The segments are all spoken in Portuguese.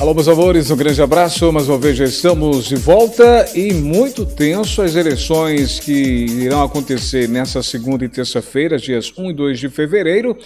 Alô, meus amores, um grande abraço. Mais uma vez já estamos de volta e muito tenso as eleições que irão acontecer nessa segunda e terça-feira, dias 1 e 2 de fevereiro.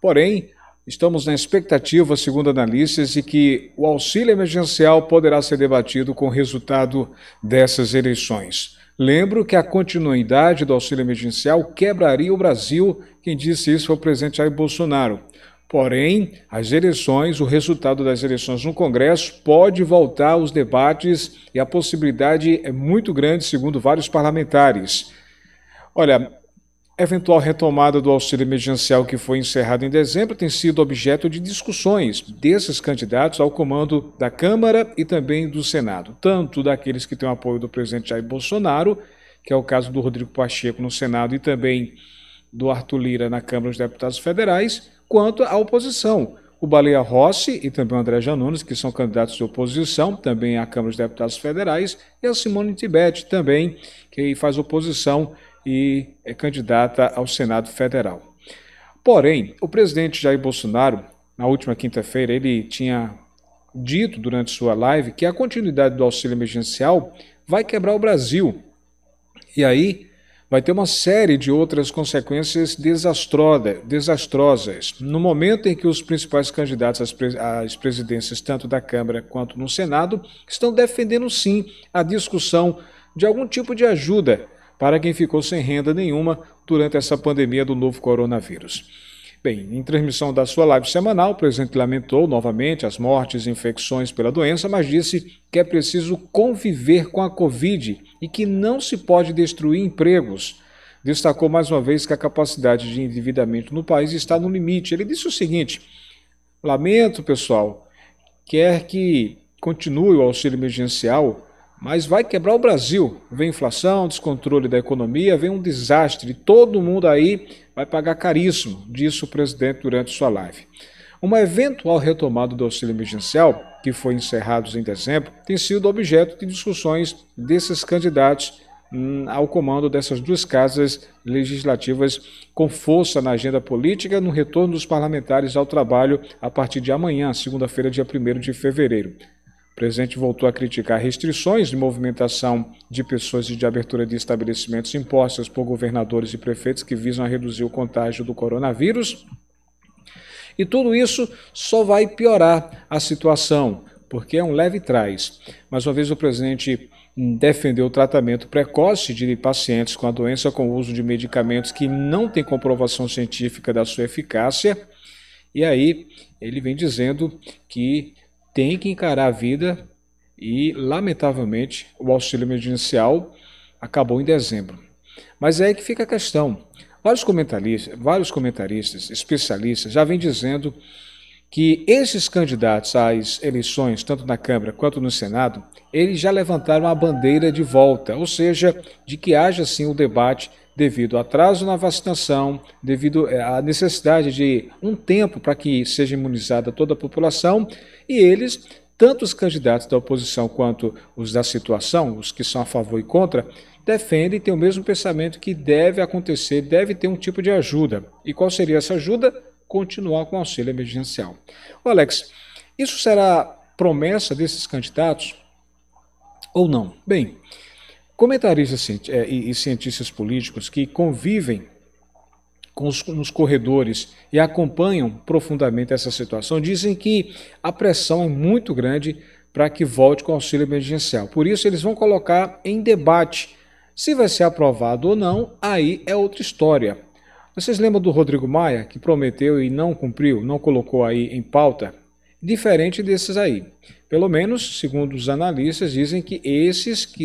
Porém, estamos na expectativa, segundo analistas, de que o auxílio emergencial poderá ser debatido com o resultado dessas eleições. Lembro que a continuidade do auxílio emergencial quebraria o Brasil. Quem disse isso foi o presidente Jair Bolsonaro. Porém, as eleições, o resultado das eleições no Congresso pode voltar aos debates e a possibilidade é muito grande, segundo vários parlamentares. Olha, eventual retomada do auxílio emergencial que foi encerrado em dezembro tem sido objeto de discussões desses candidatos ao comando da Câmara e também do Senado, tanto daqueles que têm o apoio do presidente Jair Bolsonaro, que é o caso do Rodrigo Pacheco no Senado e também do Arthur Lira na Câmara dos Deputados Federais, quanto à oposição. O Baleia Rossi e também o André Janones, que são candidatos de oposição, também à Câmara dos Deputados Federais, e a Simone Tibete, também, que faz oposição e é candidata ao Senado Federal. Porém, o presidente Jair Bolsonaro, na última quinta-feira, ele tinha dito durante sua live que a continuidade do auxílio emergencial vai quebrar o Brasil. E aí, vai ter uma série de outras consequências desastrosas. No momento em que os principais candidatos às presidências, tanto da Câmara quanto no Senado, estão defendendo sim a discussão de algum tipo de ajuda para quem ficou sem renda nenhuma durante essa pandemia do novo coronavírus. Bem, em transmissão da sua live semanal, o presidente lamentou novamente as mortes e infecções pela doença, mas disse que é preciso conviver com a Covid e que não se pode destruir empregos. Destacou mais uma vez que a capacidade de endividamento no país está no limite. Ele disse o seguinte: Lamento, pessoal, quer que continue o auxílio emergencial, mas vai quebrar o Brasil. Vem inflação, descontrole da economia, vem um desastre. Todo mundo aí vai pagar caríssimo, disse o presidente durante sua live. Uma eventual retomada do auxílio emergencial, que foi encerrado em dezembro, tem sido objeto de discussões desses candidatos hum, ao comando dessas duas casas legislativas com força na agenda política no retorno dos parlamentares ao trabalho a partir de amanhã, segunda-feira, dia 1 de fevereiro. O presidente voltou a criticar restrições de movimentação de pessoas e de abertura de estabelecimentos impostas por governadores e prefeitos que visam a reduzir o contágio do coronavírus. E tudo isso só vai piorar a situação, porque é um leve trás. Mais uma vez, o presidente defendeu o tratamento precoce de pacientes com a doença com o uso de medicamentos que não têm comprovação científica da sua eficácia. E aí, ele vem dizendo que tem que encarar a vida e, lamentavelmente, o auxílio emergencial acabou em dezembro. Mas é aí que fica a questão. Vários comentaristas, vários comentaristas, especialistas já vêm dizendo que esses candidatos às eleições, tanto na Câmara quanto no Senado, eles já levantaram a bandeira de volta, ou seja, de que haja sim o debate devido ao atraso na vacinação, devido eh, à necessidade de um tempo para que seja imunizada toda a população, e eles, tanto os candidatos da oposição quanto os da situação, os que são a favor e contra, defendem e têm o mesmo pensamento que deve acontecer, deve ter um tipo de ajuda. E qual seria essa ajuda? Continuar com o auxílio emergencial. Ô Alex, isso será promessa desses candidatos ou não? Bem, Comentaristas eh, e cientistas políticos que convivem os, nos corredores e acompanham profundamente essa situação dizem que a pressão é muito grande para que volte com o auxílio emergencial. Por isso, eles vão colocar em debate se vai ser aprovado ou não, aí é outra história. Vocês lembram do Rodrigo Maia, que prometeu e não cumpriu, não colocou aí em pauta? Diferente desses aí. Pelo menos, segundo os analistas, dizem que esses que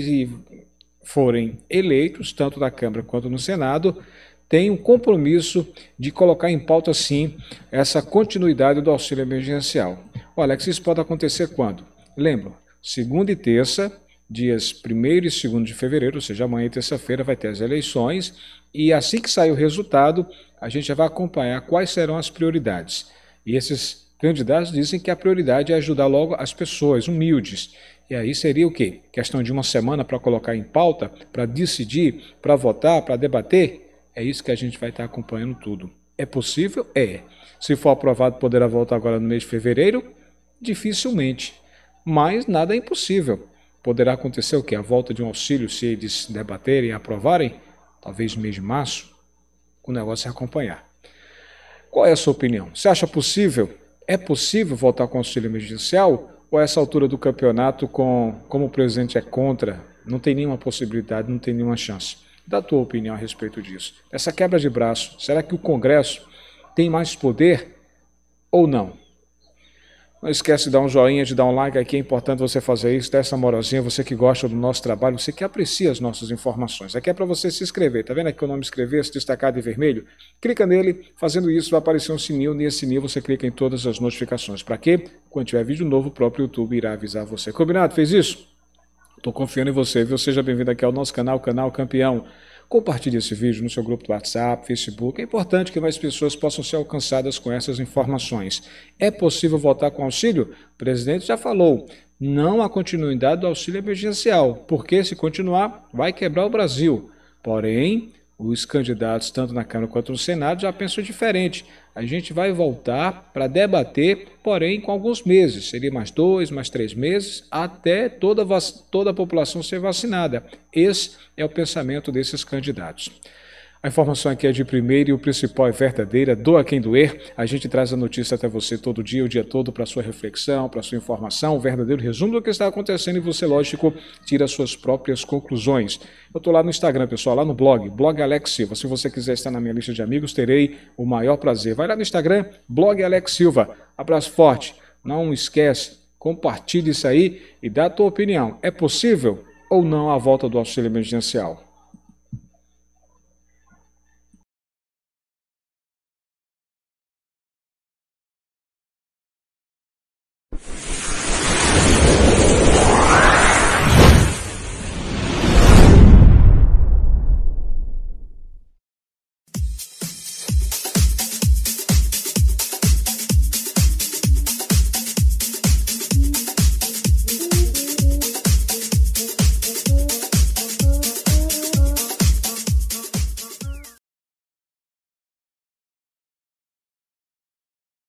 forem eleitos, tanto na Câmara quanto no Senado, tem um compromisso de colocar em pauta, sim, essa continuidade do auxílio emergencial. Olha, que isso pode acontecer quando? Lembra, segunda e terça, dias 1 e 2 de fevereiro, ou seja, amanhã e terça-feira, vai ter as eleições, e assim que sair o resultado, a gente já vai acompanhar quais serão as prioridades. E esses Candidatos dizem que a prioridade é ajudar logo as pessoas humildes. E aí seria o quê? Questão de uma semana para colocar em pauta, para decidir, para votar, para debater? É isso que a gente vai estar tá acompanhando tudo. É possível? É. Se for aprovado, poderá voltar agora no mês de fevereiro? Dificilmente. Mas nada é impossível. Poderá acontecer o quê? A volta de um auxílio, se eles debaterem e aprovarem? Talvez no mês de março? O negócio é acompanhar. Qual é a sua opinião? Você acha possível é possível voltar ao Conselho Emergencial ou a essa altura do campeonato, com, como o presidente é contra, não tem nenhuma possibilidade, não tem nenhuma chance? Da tua opinião a respeito disso? Essa quebra de braço, será que o Congresso tem mais poder ou não? Não esquece de dar um joinha, de dar um like aqui, é importante você fazer isso, dessa moralzinha, você que gosta do nosso trabalho, você que aprecia as nossas informações. Aqui é para você se inscrever, tá vendo aqui o nome inscrever-se destacado em vermelho? Clica nele, fazendo isso vai aparecer um sininho, nesse sininho você clica em todas as notificações. Para quê? Quando tiver vídeo novo, o próprio YouTube irá avisar você. Combinado? Fez isso? Estou confiando em você, viu? Seja bem-vindo aqui ao nosso canal, Canal Campeão. Compartilhe esse vídeo no seu grupo do WhatsApp, Facebook. É importante que mais pessoas possam ser alcançadas com essas informações. É possível voltar com auxílio? O presidente já falou. Não a continuidade do auxílio emergencial, porque se continuar, vai quebrar o Brasil. Porém, os candidatos, tanto na Câmara quanto no Senado, já pensam diferente. A gente vai voltar para debater, porém, com alguns meses. Seria mais dois, mais três meses, até toda, toda a população ser vacinada. Esse é o pensamento desses candidatos. A informação aqui é de primeiro e o principal é verdadeira. Doa quem doer. A gente traz a notícia até você todo dia, o dia todo, para sua reflexão, para sua informação, o verdadeiro resumo do que está acontecendo e você, lógico, tira suas próprias conclusões. Eu estou lá no Instagram, pessoal, lá no blog, blog Alex Silva. Se você quiser estar na minha lista de amigos, terei o maior prazer. Vai lá no Instagram, blog Alex Silva. Abraço forte. Não esquece, compartilhe isso aí e dá a tua opinião. É possível ou não a volta do auxílio emergencial?